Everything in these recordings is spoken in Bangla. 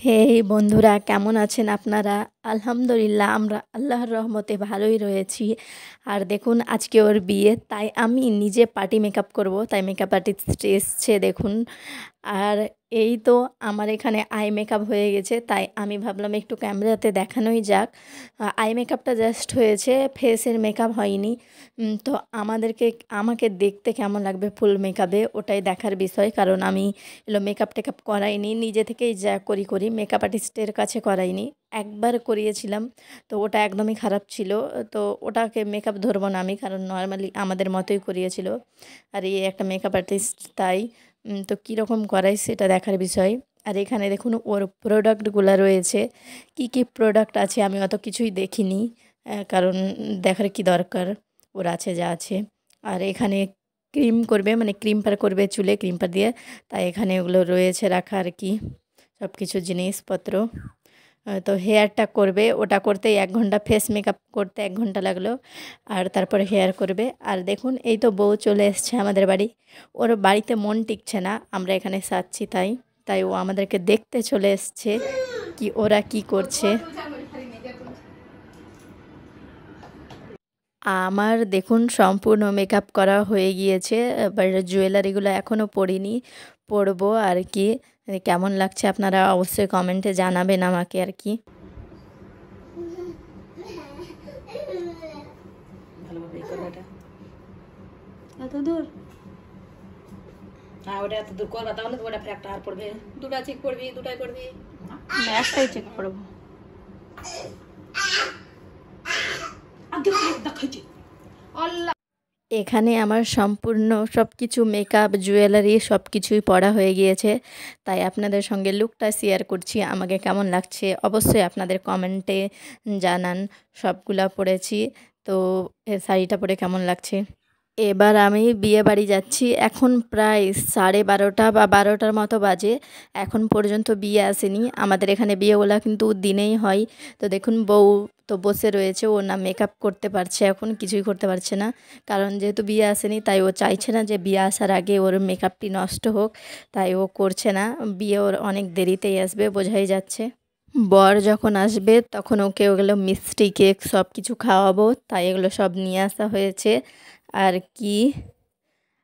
হে বন্ধুরা কেমন আছেন আপনারা আলহামদুলিল্লাহ আমরা আল্লাহর রহমতে ভালোই রয়েছি আর দেখুন আজকে ওর বিয়ে তাই আমি নিজে পার্টি মেকআপ করব তাই মেকআপ আর্টিস্ট এসছে দেখুন আর এই তো আমার এখানে আই মেকআপ হয়ে গেছে তাই আমি ভাবলাম একটু ক্যামেরাতে দেখানোই যাক আই মেকআপটা জাস্ট হয়েছে ফেসের মেকআপ হয়নি তো আমাদেরকে আমাকে দেখতে কেমন লাগবে ফুল মেকআপে ওটাই দেখার বিষয় কারণ আমি এলো মেকআপ টেকআপ করাইনি নিজে থেকেই যা করি করি মেকআপ আর্টিস্টের কাছে করাইনি একবার করিয়েছিলাম তো ওটা একদমই খারাপ ছিল তো ওটাকে মেকআপ ধরবো না আমি কারণ নর্মালি আমাদের মতোই করিয়েছিল আর এই একটা মেকআপ আর্টিস্ট তাই তো কীরকম করাই সেটা দেখার বিষয় আর এখানে দেখুন ওর প্রোডাক্টগুলো রয়েছে কি কি প্রোডাক্ট আছে আমি অত কিছুই দেখিনি কারণ দেখার কি দরকার ওর আছে যা আছে আর এখানে ক্রিম করবে মানে পার করবে চুলে ক্রিম্পার দিয়ে তাই এখানে ওগুলো রয়েছে রাখা আর কি সব কিছু জিনিসপত্র তো হেয়ারটা করবে ওটা করতে এক ঘন্টা ফেস মেকআপ করতে এক ঘন্টা লাগলো আর তারপরে হেয়ার করবে আর দেখুন এই তো বউ চলে এসছে আমাদের বাড়ি ওর বাড়িতে মন টিকছে না আমরা এখানে সাচ্ছি তাই তাই ও আমাদেরকে দেখতে চলে এসছে কি ওরা কি করছে আমার দেখুন সম্পূর্ণ মেকআপ করা হয়ে গিয়েছে এবার জুয়েলারিগুলো এখনও পড়িনি পরবো আর কি কেমন লাগছে আপনারা অবশ্যই কমেন্টে জানাবেন আমাকে আর কি এত দূর হ্যাঁ ওটা এত দূর তাহলে তো ওটা আর পড়বে চেক করবি করবি চেক করবো আল্লাহ এখানে আমার সম্পূর্ণ সব কিছু মেকআপ জুয়েলারি সব কিছুই পড়া হয়ে গিয়েছে তাই আপনাদের সঙ্গে লুকটা শেয়ার করছি আমাকে কেমন লাগছে অবশ্যই আপনাদের কমেন্টে জানান সবগুলা পড়েছি তো শাড়িটা পরে কেমন লাগছে এবার আমি বিয়ে বাড়ি যাচ্ছি এখন প্রায় সাড়ে বারোটা বা বারোটার মতো বাজে এখন পর্যন্ত বিয়ে আসেনি আমাদের এখানে বিয়েগুলো কিন্তু দিনেই হয় তো দেখুন বউ তো বসে রয়েছে ও না মেকআপ করতে পারছে এখন কিছুই করতে পারছে না কারণ যেহেতু বিয়ে আসেনি তাই ও চাইছে না যে বিয়ে আসার আগে ওর মেকআপটি নষ্ট হোক তাই ও করছে না বিয়ে ওর অনেক দেরিতেই আসবে বোঝাই যাচ্ছে বর যখন আসবে তখন ওকে ওগুলো মিষ্টি কেক সব কিছু খাওয়াবো তাই এগুলো সব নিয়ে আসা হয়েছে আর কি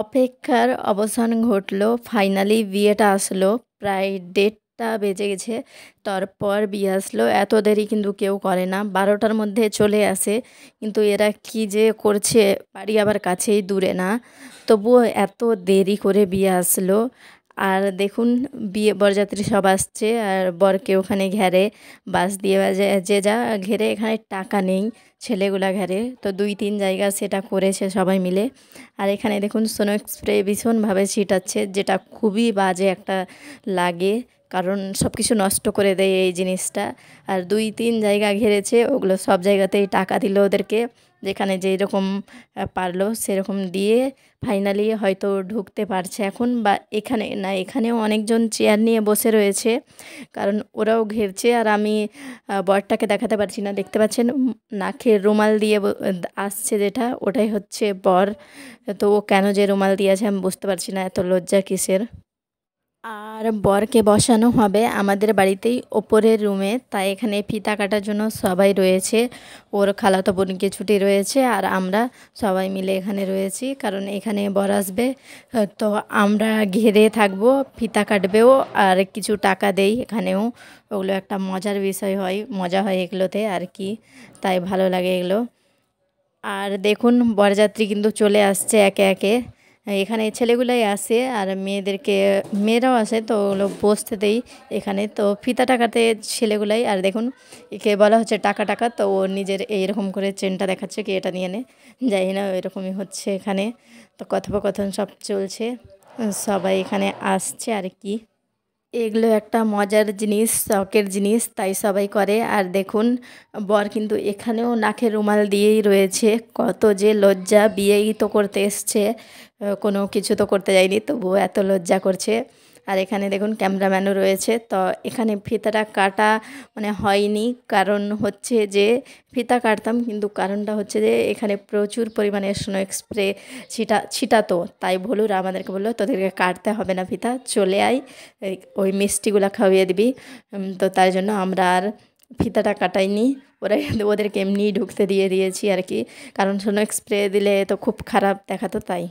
অপেক্ষার অবসান ঘটল ফাইনালি বিয়েটা আসলো প্রায় দেড়টা বেজে গেছে তারপর বিয়ে আসলো এত দেরি কিন্তু কেউ করে না বারোটার মধ্যে চলে আসে কিন্তু এরা কি যে করছে বাড়ি আবার কাছেই দূরে না তবুও এত দেরি করে বিয়ে আসলো আর দেখুন বিয়ে বরযাত্রী সব আসছে আর বরকে ওখানে ঘেরে বাস দিয়ে যে যা ঘেরে এখানে টাকা নেই ছেলেগুলা ঘেরে তো দুই তিন জায়গা সেটা করেছে সবাই মিলে আর এখানে দেখুন সোনো স্প্রে ভীষণভাবে ছিটাচ্ছে যেটা খুবই বাজে একটা লাগে কারণ সব কিছু নষ্ট করে দেয় এই জিনিসটা আর দুই তিন জায়গা ঘেরেছে ওগুলো সব জায়গাতেই টাকা দিল ওদেরকে যেখানে যেই রকম পারলো সেরকম দিয়ে ফাইনালি হয়তো ঢুকতে পারছে এখন বা এখানে না এখানেও অনেকজন চেয়ার নিয়ে বসে রয়েছে কারণ ওরাও ঘেরছে আর আমি বরটাকে দেখাতে পারছি না দেখতে পাচ্ছেন নাকে রুমাল দিয়ে আসছে যেটা ওটাই হচ্ছে বর তো ও কেন যে রুমাল দিয়েছে আমি বুঝতে পারছি না এত লজ্জা কিসের আর বরকে বসানো হবে আমাদের বাড়িতেই ওপরের রুমে তাই এখানে ফিতা কাটার জন্য সবাই রয়েছে ওর খালাতো বোনকে ছুটি রয়েছে আর আমরা সবাই মিলে এখানে রয়েছি কারণ এখানে বর আসবে তো আমরা ঘিরে থাকবো ফিতা কাটবেও আর কিছু টাকা দেই এখানেও ওগুলো একটা মজার বিষয় হয় মজা হয় এগুলোতে আর কি তাই ভালো লাগে এগুলো আর দেখুন বরযাত্রী কিন্তু চলে আসছে একে একে এখানে ছেলেগুলাই আসে আর মেয়েদেরকে মেয়েরাও আসে তো ওগুলো বসতে দেই এখানে তো ফিতা টাকাতে ছেলেগুলাই আর দেখুন একে বলা হচ্ছে টাকা টাকা তো ও নিজের এইরকম করে চেনটা দেখাচ্ছে কি এটা নিয়ে নে যাই না এরকমই হচ্ছে এখানে তো কথোপকথন সব চলছে সবাই এখানে আসছে আর কি এগুলো একটা মজার জিনিস শখের জিনিস তাই সবাই করে আর দেখুন বর কিন্তু এখানেও নাকের রুমাল দিয়েই রয়েছে কত যে লজ্জা বিয়েই তো করতে এসছে কোনো কিছু তো করতে যায়নি তবুও এত লজ্জা করছে আর এখানে দেখুন ক্যামেরাম্যানও রয়েছে তো এখানে ফিতাটা কাটা মানে হয়নি কারণ হচ্ছে যে ফিতা কাটতাম কিন্তু কারণটা হচ্ছে যে এখানে প্রচুর পরিমাণে স্নো স্প্রে ছিটা ছিটাতো তাই বলুর আমাদেরকে বললো তোদেরকে কাটতে হবে না ফিতা চলে আয় ওই মিষ্টিগুলো খাওয়িয়ে দিবি তো তাই জন্য আমরা আর ফিতাটা কাটাইনি ওরা ওদেরকে এমনিই ঢুকতে দিয়ে দিয়েছি আর কি কারণ স্নো স্প্রে দিলে তো খুব খারাপ দেখাতো তাই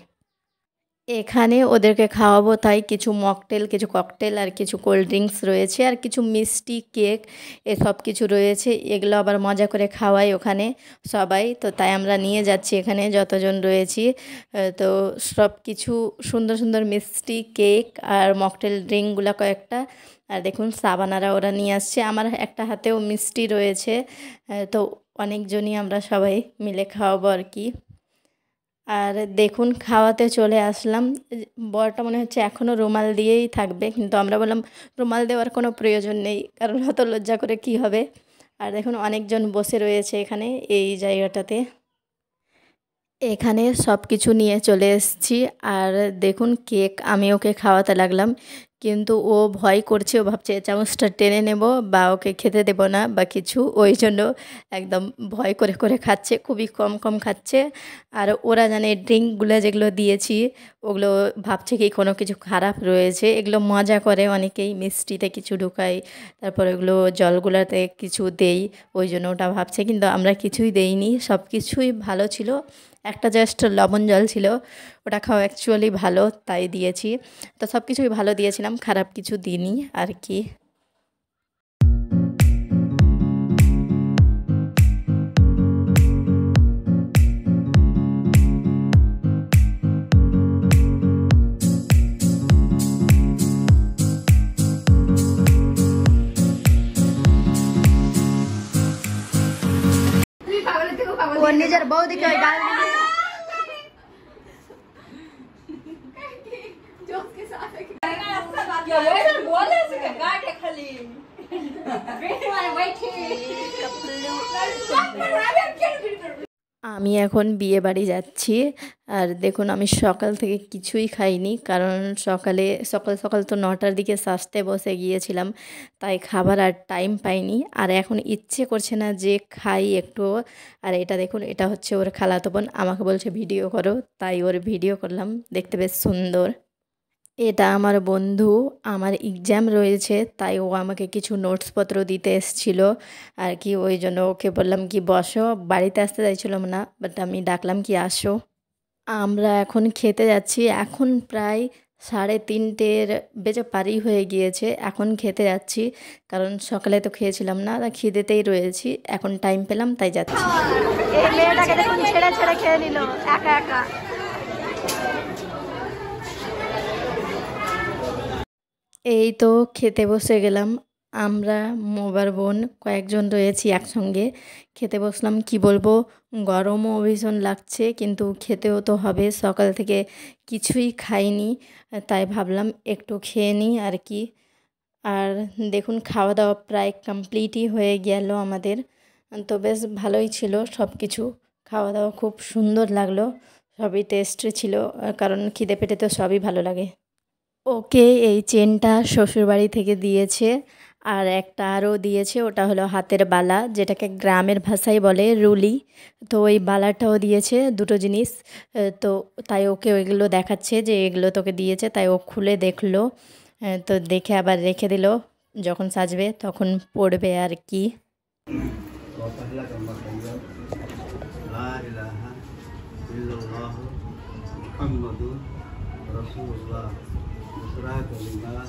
এখানে ওদেরকে খাওয়াবো তাই কিছু মকটেল কিছু ককটেল আর কিছু কোল্ড ড্রিঙ্কস রয়েছে আর কিছু মিষ্টি কেক এসব কিছু রয়েছে এগুলো আবার মজা করে খাওয়াই ওখানে সবাই তো তাই আমরা নিয়ে যাচ্ছি এখানে যতজন রয়েছি তো সব কিছু সুন্দর সুন্দর মিষ্টি কেক আর মকটেল ড্রিঙ্কগুলো কয়েকটা আর দেখুন সাবানারা ওরা নিয়ে আসছে আমার একটা হাতেও মিষ্টি রয়েছে তো অনেকজনই আমরা সবাই মিলে খাওয়াবো আর কি আর দেখুন খাওয়াতে চলে আসলাম বরটা মনে হচ্ছে এখনও রুমাল দিয়েই থাকবে কিন্তু আমরা বললাম রুমাল দেওয়ার কোনো প্রয়োজন নেই কারণ অত লজ্জা করে কি হবে আর দেখুন অনেকজন বসে রয়েছে এখানে এই জায়গাটাতে এখানে সব কিছু নিয়ে চলে এসেছি আর দেখুন কেক আমি ওকে খাওয়াতে লাগলাম কিন্তু ও ভয় করছে ও ভাবছে চামচটা টেনে নেব বা ওকে খেতে দেব না বা কিছু ওই জন্য একদম ভয় করে করে খাচ্ছে খুবই কম কম খাচ্ছে আর ওরা জানে ড্রিঙ্কগুলো যেগুলো দিয়েছি ওগুলো ভাবছে কি কোনো কিছু খারাপ রয়েছে এগুলো মজা করে অনেকেই মিষ্টিতে কিছু ঢুকাই তারপর ওগুলো জলগুলাতে কিছু দেই ওই জন্য ওটা ভাবছে কিন্তু আমরা কিছুই দেইনি সব কিছুই ভালো ছিল একটা জাস্ট লবণ জল ছিল ওটা খাওয়া অ্যাকচুয়ালি ভালো তাই দিয়েছি তো সব কিছুই ভালো দিয়েছিলাম খারাপ কিছু দিনই আর কি আমি এখন বিয়ে বাড়ি যাচ্ছি আর দেখুন আমি সকাল থেকে কিছুই খাইনি কারণ সকালে সকাল সকাল তো নটার দিকে সাজতে বসে গিয়েছিলাম তাই খাবার আর টাইম পাইনি আর এখন ইচ্ছে করছে না যে খাই একটু আর এটা দেখুন এটা হচ্ছে ওর খালাতো বোন আমাকে বলছে ভিডিও করো তাই ওর ভিডিও করলাম দেখতে বেশ সুন্দর এটা আমার বন্ধু আমার এক্সাম রয়েছে তাই ও আমাকে কিছু নোটসপত্র দিতে এসছিল আর কি ওই জন্য ওকে বললাম কি বসো বাড়িতে আসতে চাইছিলাম না বাট আমি ডাকলাম কি আসো আমরা এখন খেতে যাচ্ছি এখন প্রায় সাড়ে তিনটের বেজে পারি হয়ে গিয়েছে এখন খেতে যাচ্ছি কারণ সকালে তো খেয়েছিলাম না খিদেতেই রয়েছি এখন টাইম পেলাম তাই যাচ্ছি ছেড়ে ছেড়ে খেয়ে নিল একা একা এই তো খেতে বসে গেলাম আমরা মোবার বোন কয়েকজন রয়েছি একসঙ্গে খেতে বসলাম কি বলবো গরমও ভীষণ লাগছে কিন্তু খেতেও তো হবে সকাল থেকে কিছুই খাইনি তাই ভাবলাম একটু খেয়ে নিই আর কি আর দেখুন খাওয়া দাওয়া প্রায় কমপ্লিটই হয়ে গেল আমাদের তো বেশ ভালোই ছিল সব কিছু খাওয়া দাওয়া খুব সুন্দর লাগলো সবই টেস্ট ছিল কারণ খিদে পেটে তো সবই ভালো লাগে ওকে এই চেনটা শ্বশুরবাড়ি থেকে দিয়েছে আর একটা আরও দিয়েছে ওটা হলো হাতের বালা যেটাকে গ্রামের ভাষায় বলে রুলি তো ওই বালাটাও দিয়েছে দুটো জিনিস তো তাই ওকে ওইগুলো দেখাচ্ছে যে এগুলো তোকে দিয়েছে তাই ও খুলে দেখলো তো দেখে আবার রেখে দিল যখন সাজবে তখন পড়বে আর কি أسراك لله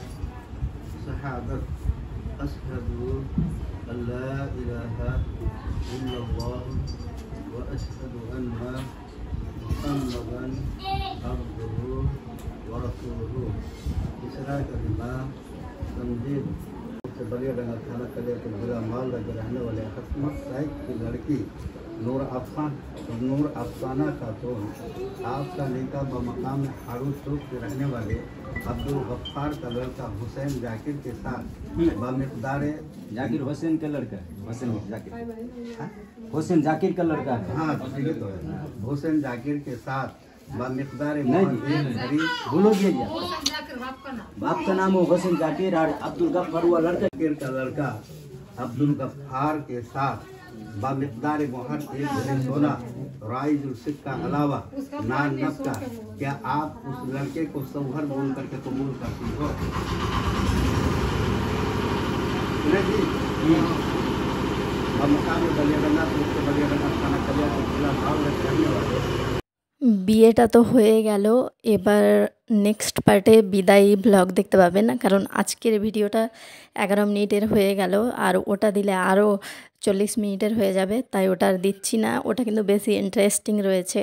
سحابك أشهد أن لا إله إلا الله وأشهد أن محمدا عبده ورسوله أسراك لله تمجيد تبليغ على الحركة لك الغلام الله جل وعلا ولي ختمك سعيد في الأركي नूर अफसान नूर अफसाना का तो आपका नेता बमकाम हारू चौक के रहने वाले अब्दुल गफ्फार का लड़का हुसैन जाकिर के साथ हम्म। बमकदार जाकिर हुसैन का लड़का हुसैन जाकिर हाँ? हुसैन जाकिर का लड़का है हाँ तो हुसैन जाकिर के साथ बाप का नाम हुसैन जाकिर और अब्दुल गफ्फार हुआ लड़का का लड़का अब्दुल गफ्फार के साथ बामकदार गोहर एक बहन सोना राइज सिख का अलावा नान नब का क्या आप उस लड़के को सौहर बोल करके कबूल करती हो हाँ। मकान बलिया बना तो उसके बलिया बना खाना कल्याण जिला भाव में वाले বিয়েটা তো হয়ে গেল এবার নেক্সট পার্টে বিদায়ী ব্লগ দেখতে পাবেন কারণ আজকের ভিডিওটা এগারো মিনিটের হয়ে গেল আর ওটা দিলে আরও চল্লিশ মিনিটের হয়ে যাবে তাই ওটা আর দিচ্ছি না ওটা কিন্তু বেশি ইন্টারেস্টিং রয়েছে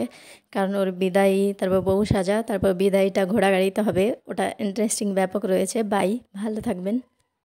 কারণ ওর বিদায়ী তারপর বউ সাজা তারপর বিদায়ীটা ঘোড়া গাড়িতে হবে ওটা ইন্টারেস্টিং ব্যাপক রয়েছে বাই ভালো থাকবেন